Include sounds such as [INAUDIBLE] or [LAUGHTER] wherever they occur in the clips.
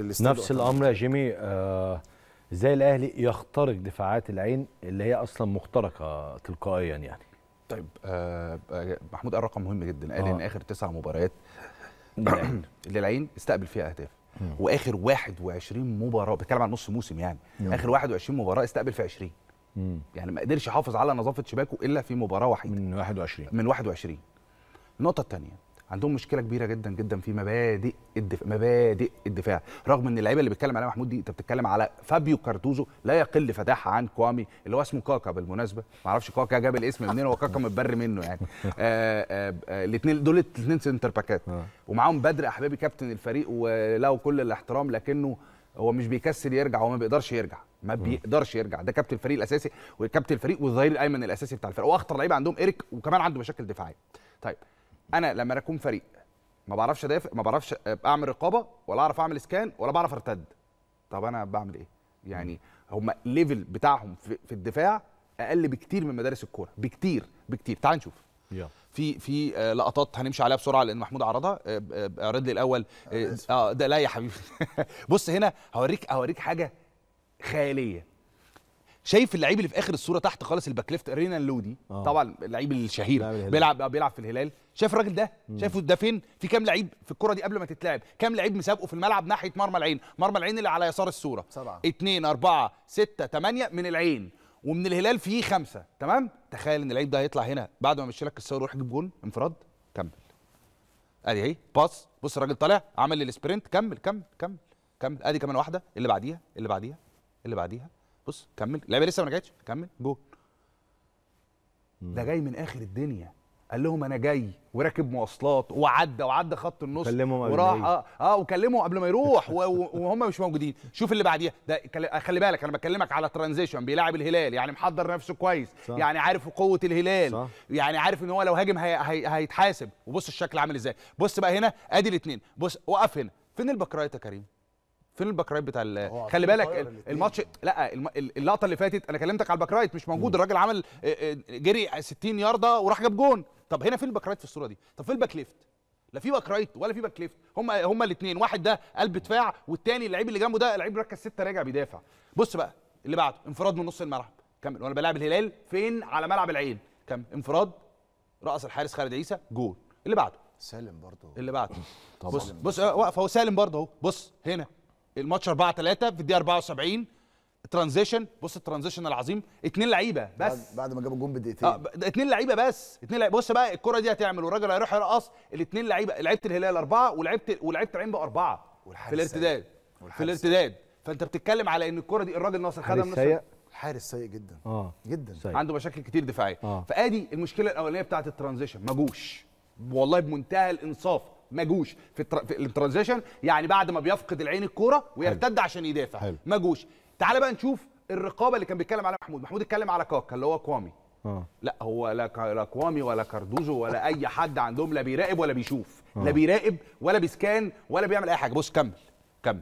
نفس الامر يا جيمي آه ازاي الاهلي يخترق دفاعات العين اللي هي اصلا مخترقه تلقائيا يعني طيب آه, آه، محمود قال رقم مهم جدا قال آه. ان اخر تسع مباريات [COUGHS] نعم. للعين استقبل فيها اهداف واخر 21 مباراه بتكلم عن نص موسم يعني مم. اخر 21 مباراه استقبل في 20 مم. يعني ما قدرش يحافظ على نظافه شباكه الا في مباراه وحيده من 21 من 21 النقطه الثانيه عندهم مشكله كبيره جدا جدا في مبادئ الدفاع مبادئ الدفاع رغم ان اللعيبه اللي بيتكلم عليها محمود دي انت بتتكلم على فابيو كارتوزو لا يقل فتاحه عن كوامي اللي هو اسمه كاكا بالمناسبه ما اعرفش كاكا جاب الاسم منين هو كاكا متبر منه يعني [LAUGHS] آه، آه، آه، الاثنين دول الاثنين سنتر باكات ومعاهم بدر احبابي كابتن الفريق وله كل الاحترام لكنه هو مش بيكسل يرجع هو ما بيقدرش يرجع ما بيقدرش يرجع ده كابتن الفريق الاساسي وكابتن الفريق والظهير الايمن الاساسي بتاع الفريق واخطر لعيب عندهم ايريك وكمان عنده مشاكل دفاعيه طيب انا لما اكون فريق ما بعرفش ادافع ما بعرفش اعمل رقابه ولا اعرف اعمل سكان ولا بعرف ارتد طب انا بعمل ايه يعني هم الليفل بتاعهم في الدفاع اقل بكتير من مدارس الكوره بكتير بكتير تعال نشوف يلا في في آه، لقطات هنمشي عليها بسرعه لان محمود عرضها اعرض آه، آه، لي الاول اه ده لا يا حبيبي [LAUGHS] بص هنا هوريك هوريك حاجه خياليه شايف اللعيب اللي في اخر الصوره تحت خالص الباك ليفت رينا لودي أوه. طبعا اللعيب الشهير بيلعب بيلعب في الهلال شايف الراجل ده شايفه ده فين في كام لعيب في الكره دي قبل ما تتلعب كام لعيب مسابقه في الملعب ناحيه مرمى العين مرمى العين اللي على يسار الصوره سبعة 2 اربعه سته 8 من العين ومن الهلال فيه خمسه تمام تخيل ان اللعيب ده هيطلع هنا بعد ما مشي لك الصوره يروح يجيب جون انفراد كمل ادي اهي باص بص الراجل طالع عمل السبرنت كمل كمل كمل كمل ادي كمان واحده اللي بعديها اللي بعديها اللي بعديها بص كمل اللعيبه لسه ما رجعتش كمل جول ده جاي من اخر الدنيا قال لهم انا جاي وراكب مواصلات وعدى وعدى خط النص كلمهم قبل وراح اه اه وكلمه قبل ما يروح وهم مش موجودين شوف اللي بعديها ده خلي بالك انا بكلمك على ترانزيشن بيلاعب الهلال يعني محضر نفسه كويس صح. يعني عارف قوه الهلال صح. يعني عارف ان هو لو هاجم هي... هي... هيتحاسب وبص الشكل عامل ازاي بص بقى هنا ادي الاثنين بص وقف هنا فين البكرايه يا كريم فين الباك رايت بتاع خلي بالك الماتش لا اللقطه اللي فاتت انا كلمتك على الباك رايت مش موجود الراجل عمل آه، آه، جري 60 يارده وراح جاب جون طب هنا فين الباك رايت في الصوره دي طب فين الباك ليفت لا في باك رايت ولا في باك ليفت هم هم الاثنين واحد ده قلب دفاع والثاني اللعيب اللي جنبه ده لعيب ركز سته راجع بيدافع بص بقى اللي بعده انفراد من نص الملعب كمل وانا بلاعب الهلال فين على ملعب العين كمل انفراد راس الحارس خالد عيسى جول اللي بعده سالم برضه اللي بعده [LAUGHS] بص بص واقف هو سالم برضه اهو بص هنا الماتش 4 3 في الدقيقه 74 ترانزيشن بص الترانزيشن العظيم اثنين لعيبه بس بعد ما جابوا الجون بدقيقتين اه اثنين لعيبه بس اثنين لعيبه بص بقى الكره دي هتعمل والراجل هيروح يرقص الاثنين لعيبه لعيبه الهلال اربعه ولعيبه ولعيبه العين باربعه اربعه في الارتداد في الارتداد فانت بتتكلم على ان الكره دي الراجل ناصر خدها من حارس سيء جدا اه جدا سيء. عنده مشاكل كتير دفاعيه آه. فادي المشكله الاولانيه بتاعه الترانزيشن ما جوش والله بمنتهى الانصاف ماجوش في, التر... في الترانزيشن يعني بعد ما بيفقد العين الكوره ويرتد عشان يدافع ماجوش تعال بقى نشوف الرقابه اللي كان بيتكلم عليها محمود محمود اتكلم على كاكا اللي هو كوامي آه. لا هو لا كوامي ولا كاردوزو ولا [LAUGHS] اي حد عندهم لا بيراقب ولا بيشوف آه. لا بيراقب ولا بيسكان ولا بيعمل اي حاجه بص كمل كمل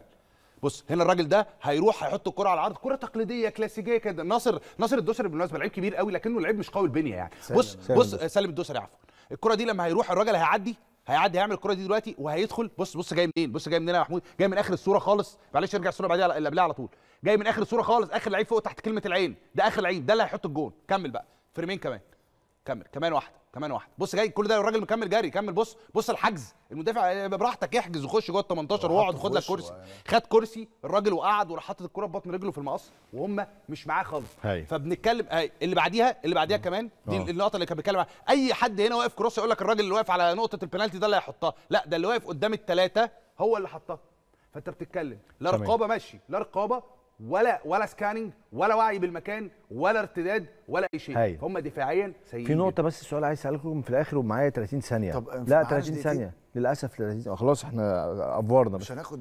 بص هنا الراجل ده هيروح هيحط الكره على العرض كره تقليديه كلاسيكيه كده ناصر ناصر الدوسري بالمناسبه لعيب كبير قوي لكنه لعيب مش قوي البنيه يعني سلم. بص سلم بص سالم الدوسري عفوا الكره دي لما هيروح الراجل هيعدي هيعدي هيعمل الكره دي دلوقتي وهيدخل بص بص جاي منين بص جاي منين يا محمود جاي من اخر الصوره خالص معلش ارجع الصوره بعديها اللي قبلها على طول جاي من اخر الصوره خالص اخر لعيب فوق تحت كلمه العين ده اخر لعيب ده اللي هيحط الجون كمل بقى فريمين كمان كمل كمان واحده كمان واحده بص جاي كل ده الراجل مكمل جري كمل بص بص الحجز المدافع آه، براحتك احجز وخش جوه ال 18 واقعد خد لك كرسي خد كرسي الراجل وقعد وراح حاطط في ببطن رجله في المقص وهم مش معاه خالص فبنتكلم اللي بعديها اللي بعديها آه. كمان دي أوه. النقطه اللي كان بيتكلم اي حد هنا واقف كروس يقول لك الراجل اللي واقف على نقطه البنالتي ده اللي هيحطها لا ده اللي واقف قدام الثلاثه هو اللي حطها فانت بتتكلم لا رقابه ماشي لا رقابه ولا ولا سكاننج ولا وعي بالمكان ولا ارتداد ولا اي شيء هي. فهم دفاعيا سيئين في نقطه بس سؤال عايز اسالكم في الاخر ومعايا 30 ثانيه طب لا 30 ثانيه للاسف 30 خلاص احنا افورنا مش هناخد دي